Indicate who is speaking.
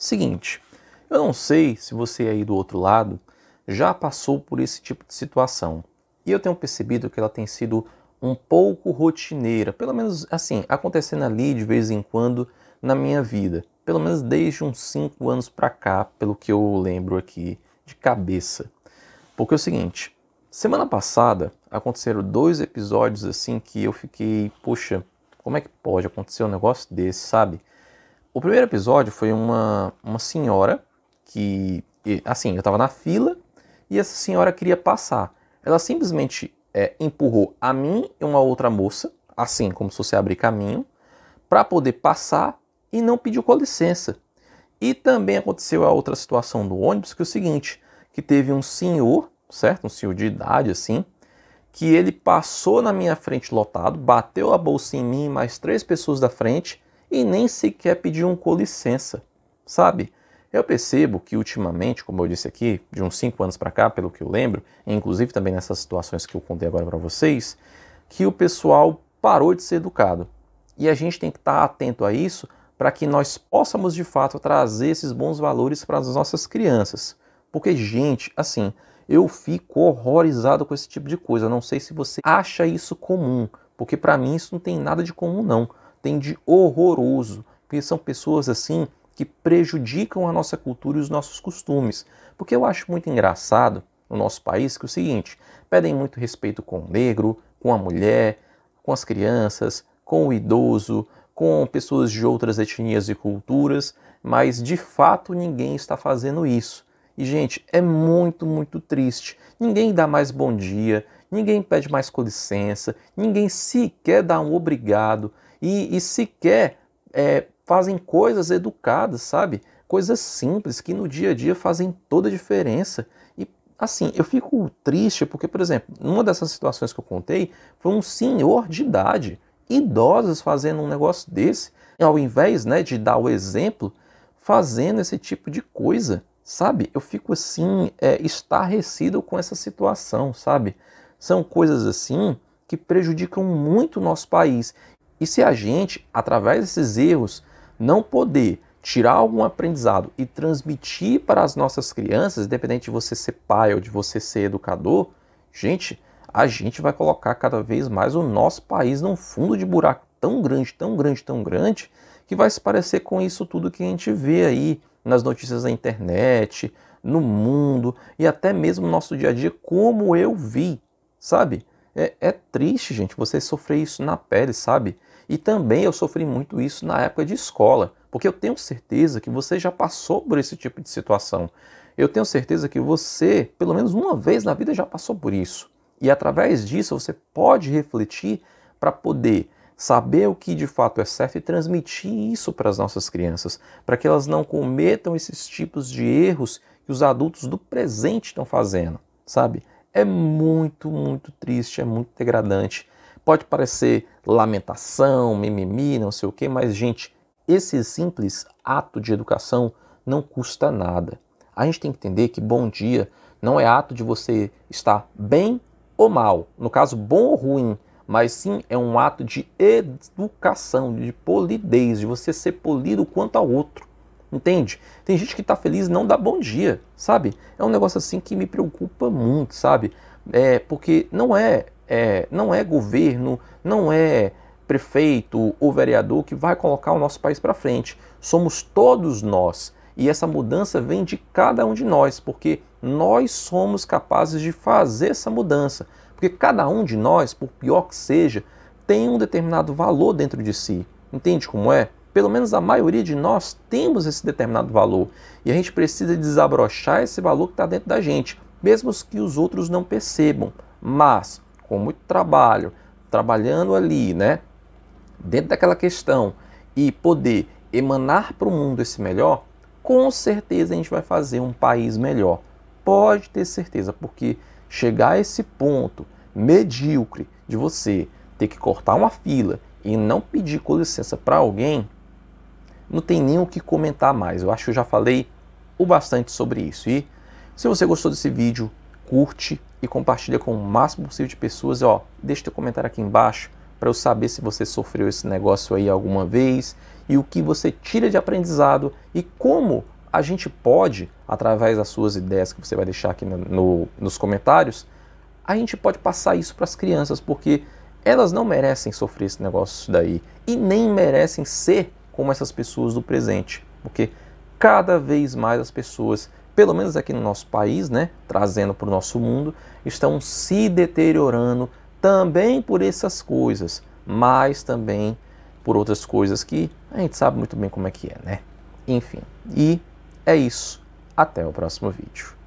Speaker 1: Seguinte, eu não sei se você aí do outro lado já passou por esse tipo de situação. E eu tenho percebido que ela tem sido um pouco rotineira, pelo menos assim, acontecendo ali de vez em quando na minha vida, pelo menos desde uns 5 anos para cá, pelo que eu lembro aqui de cabeça. Porque é o seguinte, semana passada aconteceram dois episódios assim que eu fiquei, poxa, como é que pode acontecer um negócio desse, sabe? O primeiro episódio foi uma, uma senhora que, assim, eu estava na fila e essa senhora queria passar. Ela simplesmente é, empurrou a mim e uma outra moça, assim, como se fosse abrir caminho, para poder passar e não pediu com licença. E também aconteceu a outra situação do ônibus, que é o seguinte, que teve um senhor, certo? Um senhor de idade, assim, que ele passou na minha frente lotado, bateu a bolsa em mim e mais três pessoas da frente e nem sequer pedir um com licença, sabe? Eu percebo que ultimamente, como eu disse aqui, de uns 5 anos para cá, pelo que eu lembro, inclusive também nessas situações que eu contei agora para vocês, que o pessoal parou de ser educado. E a gente tem que estar tá atento a isso para que nós possamos de fato trazer esses bons valores para as nossas crianças. Porque, gente, assim, eu fico horrorizado com esse tipo de coisa. não sei se você acha isso comum, porque para mim isso não tem nada de comum, não tem de horroroso, porque são pessoas assim que prejudicam a nossa cultura e os nossos costumes. Porque eu acho muito engraçado no nosso país que é o seguinte, pedem muito respeito com o negro, com a mulher, com as crianças, com o idoso, com pessoas de outras etnias e culturas, mas de fato ninguém está fazendo isso. E, gente, é muito, muito triste. Ninguém dá mais bom dia, ninguém pede mais com licença, ninguém sequer dá um obrigado e, e sequer é, fazem coisas educadas, sabe? Coisas simples que no dia a dia fazem toda a diferença. E assim, eu fico triste porque, por exemplo, numa dessas situações que eu contei, foi um senhor de idade, idosos fazendo um negócio desse, ao invés né, de dar o exemplo, fazendo esse tipo de coisa, sabe? Eu fico assim, é, estarrecido com essa situação, sabe? São coisas assim que prejudicam muito o nosso país. E se a gente, através desses erros, não poder tirar algum aprendizado e transmitir para as nossas crianças, independente de você ser pai ou de você ser educador, gente, a gente vai colocar cada vez mais o nosso país num fundo de buraco tão grande, tão grande, tão grande, que vai se parecer com isso tudo que a gente vê aí nas notícias da internet, no mundo e até mesmo no nosso dia a dia, como eu vi, sabe? É, é triste, gente, você sofrer isso na pele, sabe? E também eu sofri muito isso na época de escola, porque eu tenho certeza que você já passou por esse tipo de situação. Eu tenho certeza que você, pelo menos uma vez na vida, já passou por isso. E através disso você pode refletir para poder saber o que de fato é certo e transmitir isso para as nossas crianças, para que elas não cometam esses tipos de erros que os adultos do presente estão fazendo, sabe? É muito, muito triste, é muito degradante Pode parecer lamentação, mimimi, não sei o que, mas, gente, esse simples ato de educação não custa nada. A gente tem que entender que bom dia não é ato de você estar bem ou mal, no caso, bom ou ruim, mas sim é um ato de educação, de polidez, de você ser polido quanto ao outro. Entende? Tem gente que está feliz e não dá bom dia, sabe? É um negócio assim que me preocupa muito, sabe? É, porque não é é, não é governo, não é prefeito ou vereador que vai colocar o nosso país para frente. Somos todos nós. E essa mudança vem de cada um de nós, porque nós somos capazes de fazer essa mudança. Porque cada um de nós, por pior que seja, tem um determinado valor dentro de si. Entende como é? Pelo menos a maioria de nós temos esse determinado valor. E a gente precisa desabrochar esse valor que está dentro da gente, mesmo que os outros não percebam. Mas com muito trabalho, trabalhando ali, né? Dentro daquela questão e poder emanar para o mundo esse melhor, com certeza a gente vai fazer um país melhor. Pode ter certeza, porque chegar a esse ponto medíocre de você ter que cortar uma fila e não pedir com licença para alguém, não tem nem o que comentar mais. Eu acho que eu já falei o bastante sobre isso. E se você gostou desse vídeo, curte, e compartilha com o máximo possível de pessoas. Ó, deixa teu comentário aqui embaixo para eu saber se você sofreu esse negócio aí alguma vez e o que você tira de aprendizado e como a gente pode, através das suas ideias que você vai deixar aqui no, no, nos comentários, a gente pode passar isso para as crianças, porque elas não merecem sofrer esse negócio daí e nem merecem ser como essas pessoas do presente, porque cada vez mais as pessoas pelo menos aqui no nosso país, né, trazendo para o nosso mundo, estão se deteriorando também por essas coisas, mas também por outras coisas que a gente sabe muito bem como é que é, né? Enfim, e é isso. Até o próximo vídeo.